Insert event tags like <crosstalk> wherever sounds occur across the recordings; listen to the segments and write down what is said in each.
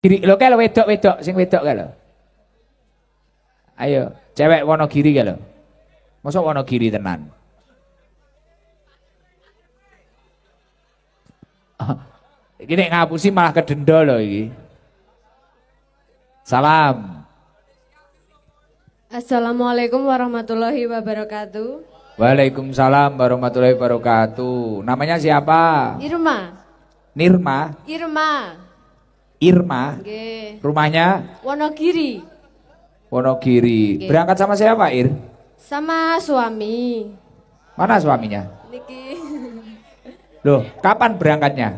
kiri lo kalo wedok-wedok sing wedok kalo Ayo, cewek wono kiri kalo masuk wono kiri tenan. gini <laughs> ngapusi malah kedendol loh ini Salam. Assalamualaikum warahmatullahi wabarakatuh. Waalaikumsalam warahmatullahi wabarakatuh. Namanya siapa? Irma. Nirma. Irma. Irma. Rumahnya Wonogiri. Wonogiri. Berangkat sama siapa, Ir? Sama suami. Mana suaminya? Niki. <laughs> Loh, kapan berangkatnya?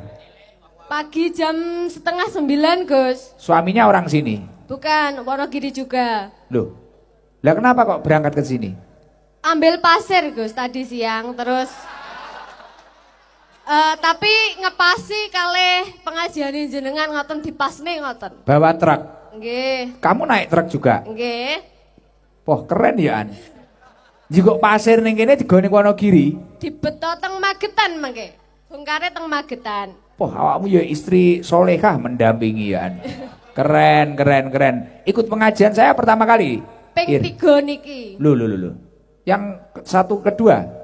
Pagi jam setengah sembilan, Gus. Suaminya orang sini? Bukan, Wonogiri juga. Loh, lah kenapa kok berangkat ke sini? Ambil pasir, Gus, tadi siang. Terus Uh, tapi ngepasi kali pengajian jenengan ngoten nih ngoten. Bawa truk. Nggih. Kamu naik truk juga? Nggih. Poh keren ya An. Juga pasir ning kene digone kono kiri. Dibeto teng Magetan mangke. Bongkare teng Magetan. Poh awakmu ya istri solehah mendampingi ya An. Keren, keren, keren. Ikut pengajian saya pertama kali. Ping iya. tiga niki. Lu, lu, lu, lu. Yang satu kedua.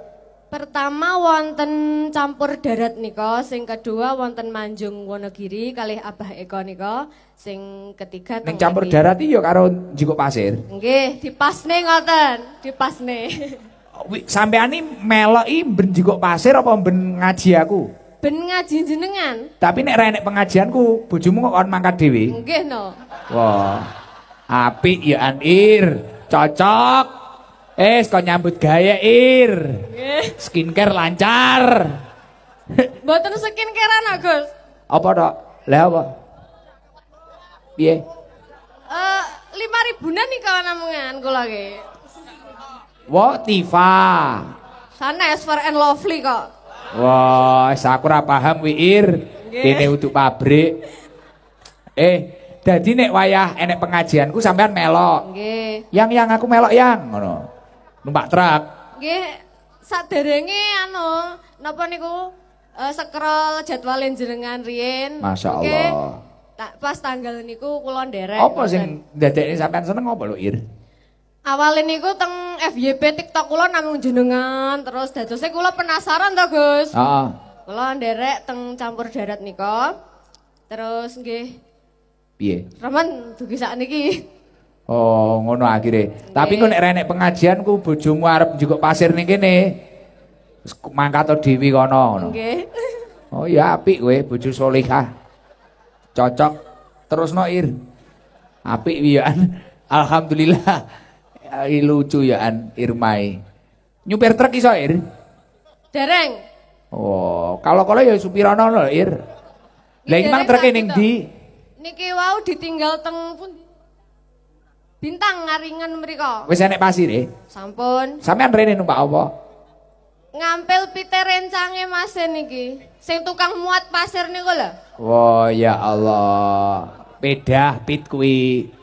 Pertama wonten campur darat niko, sing kedua wonten Manjung Wonogiri kali Abah Eko niko, sing ketiga Ning campur darat iki ya karo jikuk pasir. Nggih, dipasne ngoten, dipasne. Oh, Sampean iki meloki ben jikuk pasir apa ben ngaji aku? Ben ngaji jenengan. Tapi nek renek pengajianku, bojomu kok kon mangkat dewi. Nggih no. Wah. api ya Anir, cocok. Eh, kok nyambut gaya, Ir. Eh. Skincare lancar. skincare anak Agus. Apa, Dok? Lah apa? Iya. Eh, lima ribu nih kawan namungan gue lagi. Wow, Tifa. es for and lovely kok. Wah, wow, aku paham wiir. Ini untuk pabrik. Eh, jadi nek wayah enek pengajianku sampean melok. Yang yang aku melok yang ngono. numpak truk. Nggih, saderenge anu napa niku uh, e, scroll jadwal jenengan riyen. Masyaallah. Tak pas tanggal niku kula nderek. Apa sing ndadekne sampean seneng apa lho, Ir? Awale niku teng FYP TikTok kula namung jenengan, terus dadose kula penasaran to, Gus. Heeh. Kula nderek teng campur darat nika. Terus nggih Piye? Roman dugi sak niki. Oh, ngono akhire. Tapi kok nek renek pengajian ku bojomu arep juga pasir nih gini. Mangkat dhewe kono ngono. Oke. Oh ya api kowe bojo salehah. Cocok. terus noir. Api wian. <laughs> Alhamdulillah. Lucu ya An Irmai. Nyupir truk iso Ir? Dereng. Oh, kalau kalau ya supirana lho Ir. Lah iki mang truk ning ndi? Niki wau ditinggal teng pundi? Bintang ngaringan mereka. Wis enek pasire? Sampun. Sampean rene numpak apa? Ngampil pite rencange nih iki. Sing tukang muat pasir niku lho. Wah, oh, ya Allah. Pedah pit kuwi.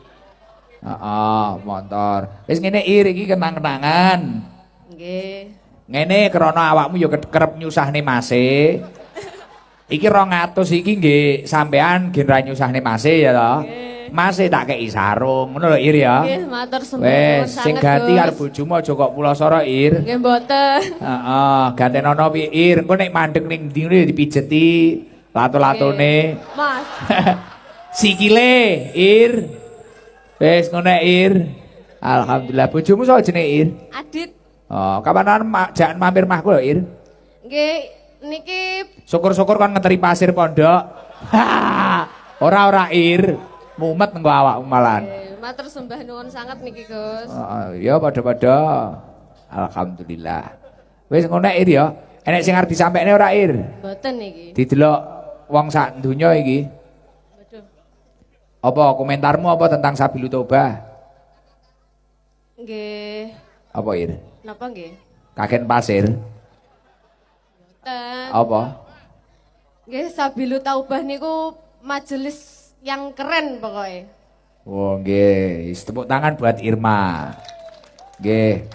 Heeh, oh, motor. Wis ngene iri iki kenang-kenangan. Nggih. Ngene krana awakmu ya kerep nyusahne Mase. Iki 200 iki nggih sampean gen ra nyusahne Mase ya to. Masih tak kei sarung, ngono lho Ir ya. Nggih, matur sembun. Wes, sing ganti karo bojomu aja kok soro Ir. Nggih mboten. Heeh, gantenono piye Ir? Engko nek mandeg ning ndi ngono dipijeti latu-latune. Mas. <laughs> Sikile Ir. Wes ngono Ir. Alhamdulillah bojomu sapa jenenge Ir? Adit. Oh, kapan ma jangan mampir mahku lho Ir. Nggih, niki syukur-syukur kan ngeteri pasir pondok. <laughs> Ora ora ir mumet engko awak malahan. Matur sembah nuwun sangat niki, Gus. Uh, ya pada padha Alhamdulillah. Wis ngono Ir ya. Enek sing arep disampaikne ora Ir? Mboten iki. Didelok wong sak donya iki. Waduh. Apa komentarmu apa tentang Sabilu Toba? Nggih. Apa Ir? Napa nggih? Kaken pasir. Mboten. Apa? Nggih Sabilu Taubah niku majelis yang keren pokoknya. Oh guys, tepuk tangan buat Irma. Oke,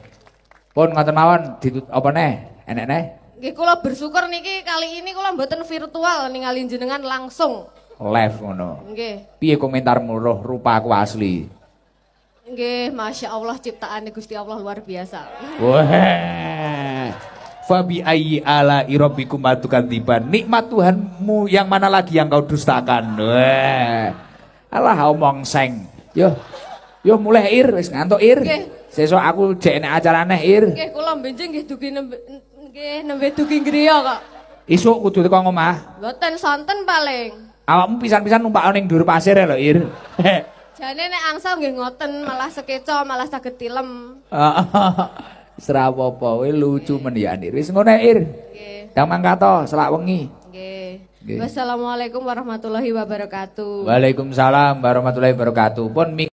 Pun ngatur mawon ditut apa nih? Enek nih? Nggih kalo bersyukur niki kali ini kula buatan virtual ninggalin jenengan langsung. Live mono. Nggih. Piye komentarmu Rupa aku asli? Nggih, Masya Allah ciptaan Gusti Allah luar biasa. Wah. Fabi ayyi ala irobbikum tiban Nikmat Tuhanmu yang mana lagi yang kau dustakan? Wah. Alah omong seng. Yo. Yo mulai ir wis ngantuk ir. Nggih. Sesuk aku jek acara neh ir. Nggih kula benjing nggih dugi nembe nggih nembe dugi griya kok. Isuk kudu teko omah. Mboten santen paling. Awakmu pisan-pisan numpak ning dhuwur pasir lho ir. jadi nek angsa nggih ngoten malah sekeco malah saged tilem. <laughs> Ah, Srawopo we lucu men ya Ir. Wis ngono Ir. Nggih. Dang mangkato selak wengi. Nggih. Wassalamualaikum warahmatullahi wabarakatuh. Waalaikumsalam warahmatullahi wabarakatuh. Pun